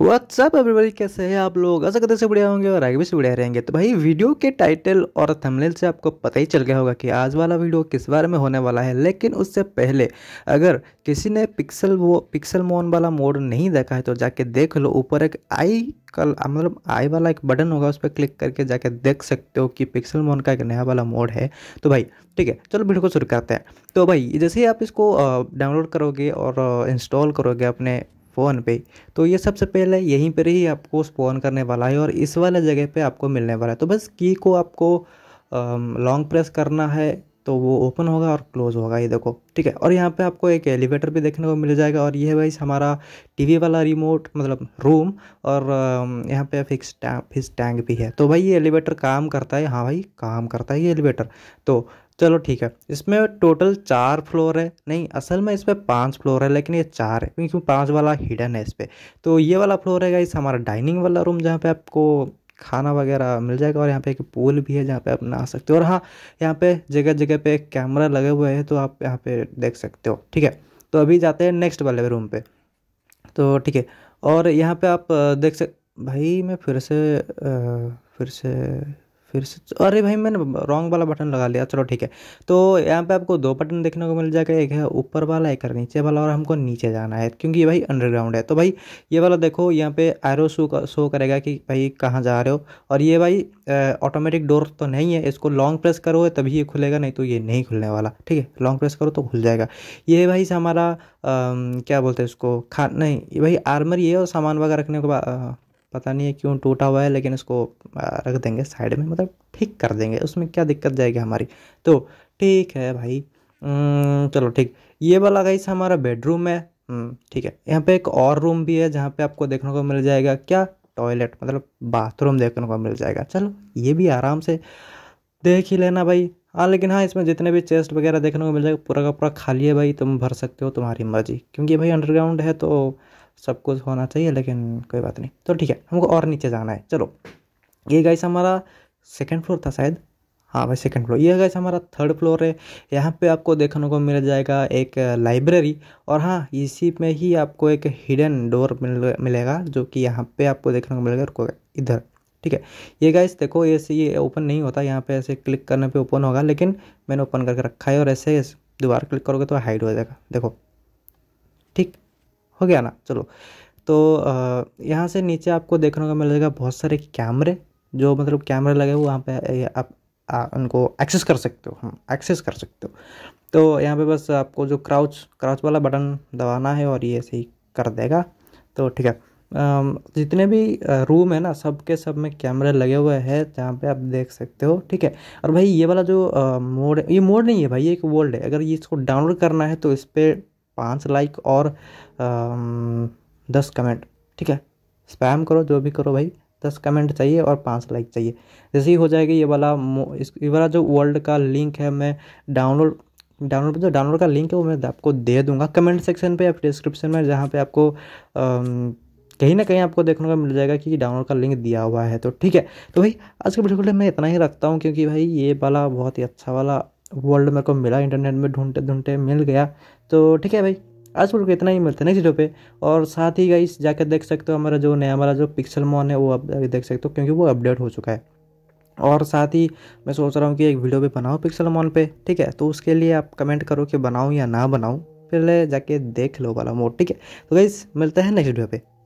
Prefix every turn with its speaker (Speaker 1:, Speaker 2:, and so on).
Speaker 1: WhatsApp everybody कैसे हैं आप लोग ऐसा कदर से बढ़िया होंगे और आगे भी से बढ़िया रहेंगे तो भाई वीडियो के टाइटल और थंबनेल से आपको पता ही चल गया होगा कि आज वाला वीडियो किस बारे में होने वाला है लेकिन उससे पहले अगर किसी ने पिक्सल वो पिक्सल मोन वाला मोड नहीं देखा है तो जाके देख लो ऊपर एक आई कल मतलब आई वाला एक बटन होगा उस पर क्लिक करके जाके देख सकते हो कि पिक्सल मोन का एक नया वाला मोड है तो भाई ठीक है चलो वीडियो को शुरू करते हैं तो भाई जैसे ही आप इसको डाउनलोड करोगे और इंस्टॉल करोगे अपने फ़ोन पे तो ये सबसे पहले यहीं पर ही आपको स्पॉन करने वाला है और इस वाले जगह पे आपको मिलने वाला है तो बस की को आपको लॉन्ग प्रेस करना है तो वो ओपन होगा और क्लोज होगा ये देखो ठीक है और यहाँ पे आपको एक एलिवेटर भी देखने को मिल जाएगा और ये है भाई हमारा टीवी वाला रिमोट मतलब रूम और यहाँ पे फिक्स टैंक फिक्स टैंक भी है तो भाई ये एलिवेटर काम करता है हाँ भाई काम करता है ये एलिवेटर तो चलो ठीक है इसमें टोटल चार फ्लोर है नहीं असल में इसमें पाँच फ्लोर है लेकिन ये चार है क्योंकि पाँच वाला हिडन है इस पर तो ये वाला फ्लोर है इस हमारा डाइनिंग वाला रूम जहाँ पे आपको खाना वगैरह मिल जाएगा और यहाँ पे एक पूल भी है जहाँ पे आप नहा सकते हो और हाँ यहाँ पे जगह जगह पे कैमरा लगे हुए हैं तो आप यहाँ पे देख सकते हो ठीक है तो अभी जाते हैं नेक्स्ट वाले रूम पे तो ठीक है और यहाँ पे आप देख सक भाई मैं फिर से आ, फिर से फिर से अरे भाई मैंने रॉन्ग वाला बटन लगा लिया चलो ठीक है तो यहाँ पे आपको दो बटन देखने को मिल जाएगा एक है ऊपर वाला एक है नीचे वाला और हमको नीचे जाना है क्योंकि ये भाई अंडरग्राउंड है तो भाई ये वाला देखो यहाँ पे एरो शो शो करेगा कि भाई कहाँ जा रहे हो और ये भाई ऑटोमेटिक डोर तो नहीं है इसको लॉन्ग प्रेस करो तभी ये खुलेगा नहीं तो ये नहीं खुलने वाला ठीक है लॉन्ग प्रेस करो तो खुल जाएगा ये भाई से हमारा क्या बोलते हैं इसको खा नहीं भाई आर्मर ये और सामान वगैरह रखने को पता नहीं है क्यों टूटा हुआ है लेकिन इसको रख देंगे साइड में मतलब ठीक कर देंगे उसमें क्या दिक्कत जाएगी हमारी तो ठीक है भाई चलो ठीक ये वाला गाइस हमारा बेडरूम है ठीक है यहाँ पे एक और रूम भी है जहाँ पे आपको देखने को मिल जाएगा क्या टॉयलेट मतलब बाथरूम देखने को मिल जाएगा चलो ये भी आराम से देख ही लेना भाई हाँ लेकिन हाँ इसमें जितने भी चेस्ट वगैरह देखने को मिल जाएगा पूरा का पूरा खाली है भाई तुम भर सकते हो तुम्हारी मर्जी क्योंकि भाई अंडरग्राउंड है तो सब कुछ होना चाहिए लेकिन कोई बात नहीं तो ठीक है हमको और नीचे जाना है चलो ये गाइस हमारा सेकेंड फ्लोर था शायद हाँ भाई सेकंड फ्लोर यह गैस हमारा थर्ड फ्लोर है यहाँ पे आपको देखने को मिल जाएगा एक लाइब्रेरी और हाँ इसी में ही आपको एक हिडन डोर मिल मिलेगा जो कि यहाँ पे आपको देखने को मिलेगा इधर ठीक है ये गाइस देखो ऐसे ये ओपन नहीं होता यहाँ पे ऐसे क्लिक करने पे ओपन होगा लेकिन मैंने ओपन करके रखा है और ऐसे दोबारा क्लिक करोगे तो हाइड हो जाएगा देखो ठीक हो गया ना चलो तो यहाँ से नीचे आपको देखने को मिलेगा बहुत सारे कैमरे जो मतलब कैमरे लगे हुए वहाँ पे आप उनको एक्सेस कर सकते हो हम एक्सेस कर सकते हो तो यहाँ पे बस आपको जो क्राउच क्राउच वाला बटन दबाना है और ये सही कर देगा तो ठीक है जितने भी रूम है ना सब के सब में कैमरे लगे हुए हैं जहाँ पे आप देख सकते हो ठीक है और भाई ये वाला जो मोड ये मोड नहीं है भाई ये एक वर्ल्ड है अगर ये इसको डाउनलोड करना है तो इस पर पाँच लाइक और दस कमेंट ठीक है स्पैम करो जो भी करो भाई दस कमेंट चाहिए और पाँच लाइक चाहिए जैसे ही हो जाएगा ये वाला इस ये वाला जो वर्ल्ड का लिंक है मैं डाउनलोड डाउनलोड जो डाउनलोड का लिंक है वो मैं आपको दे दूंगा कमेंट सेक्शन पे या फिर डिस्क्रिप्शन में जहाँ पे आपको कहीं ना कहीं आपको देखने को मिल जाएगा कि डाउनलोड का लिंक दिया हुआ है तो ठीक है तो भाई आज के बिल्कुल मैं इतना ही रखता हूँ क्योंकि भाई ये वाला बहुत ही अच्छा वाला वर्ल्ड मेरे को मिला इंटरनेट में ढूंढते ढूंढते मिल गया तो ठीक है भाई आज के इतना ही मिलता है नेक्स्ट वीडियो पे और साथ ही गाइस जाकर देख सकते हो हमारा जो नया हमारा जो पिक्सल मॉन है वो आप देख सकते हो क्योंकि वो अपडेट हो चुका है और साथ ही मैं सोच रहा हूँ कि एक वीडियो भी बनाऊँ पिक्सल मॉन पे ठीक है तो उसके लिए आप कमेंट करो कि बनाऊँ या ना बनाऊँ पहले जाके देख लो वाला मोड ठीक है तो गाइस मिलते हैं नेक्स्ट वीडियो पे